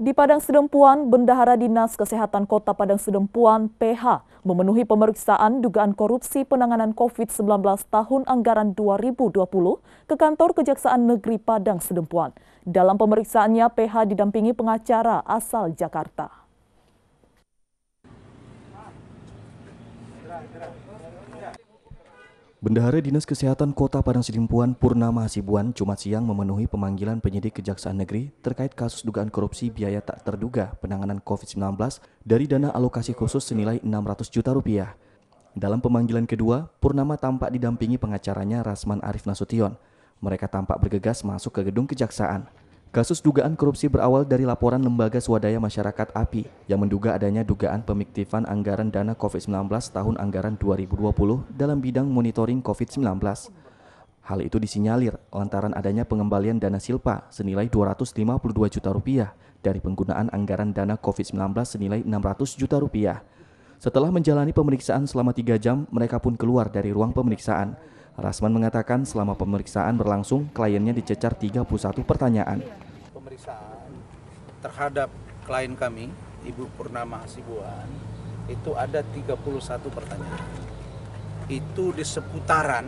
Di Padang Sedempuan, Bendahara Dinas Kesehatan Kota Padang Sedempuan, PH memenuhi pemeriksaan dugaan korupsi penanganan COVID-19 tahun anggaran 2020 ke kantor Kejaksaan Negeri Padang Sedempuan. Dalam pemeriksaannya, PH didampingi pengacara asal Jakarta. Bendahara Dinas Kesehatan Kota Padang Sidimpuan Purnama Hasibuan Jumat siang memenuhi pemanggilan penyidik Kejaksaan Negeri terkait kasus dugaan korupsi biaya tak terduga penanganan COVID-19 dari dana alokasi khusus senilai 600 juta rupiah. Dalam pemanggilan kedua, Purnama tampak didampingi pengacaranya Rasman Arif Nasution. Mereka tampak bergegas masuk ke gedung kejaksaan. Kasus dugaan korupsi berawal dari laporan Lembaga Swadaya Masyarakat API yang menduga adanya dugaan pemiktifan anggaran dana COVID-19 tahun anggaran 2020 dalam bidang monitoring COVID-19. Hal itu disinyalir lantaran adanya pengembalian dana silpa senilai 252 juta rupiah dari penggunaan anggaran dana COVID-19 senilai 600 juta rupiah. Setelah menjalani pemeriksaan selama tiga jam, mereka pun keluar dari ruang pemeriksaan. Rasman mengatakan selama pemeriksaan berlangsung, kliennya dicecar 31 pertanyaan. Pemeriksaan terhadap klien kami, Ibu Purnama Hasibuan, itu ada 31 pertanyaan. Itu di seputaran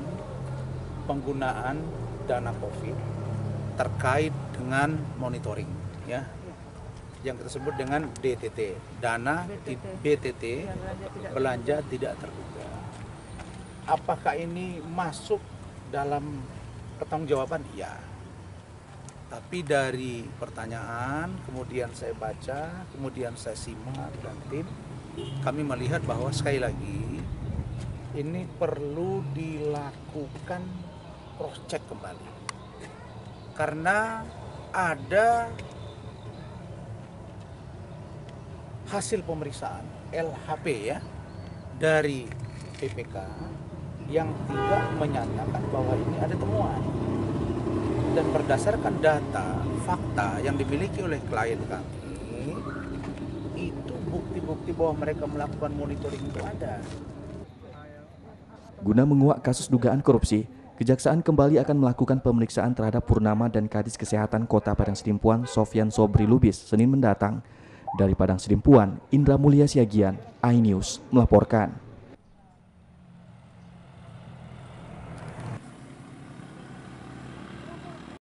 penggunaan dana Covid terkait dengan monitoring ya yang tersebut dengan DTT dana BTT belanja tidak terbuka apakah ini masuk dalam pertanggungjawaban? Iya. Tapi dari pertanyaan, kemudian saya baca, kemudian saya simak dan tim, kami melihat bahwa sekali lagi ini perlu dilakukan cross check kembali. Karena ada hasil pemeriksaan LHP ya dari PPK yang tidak menyatakan bahwa ini ada temuan dan berdasarkan data fakta yang dimiliki oleh klien kami itu bukti-bukti bahwa mereka melakukan monitoring itu ada. Guna menguak kasus dugaan korupsi, Kejaksaan kembali akan melakukan pemeriksaan terhadap Purnama dan Kadis Kesehatan Kota Padang Sidimpuan Sofian Sobri Lubis Senin mendatang. Dari Padang Sidimpuan, Indra Mulia Siagian, iNews melaporkan.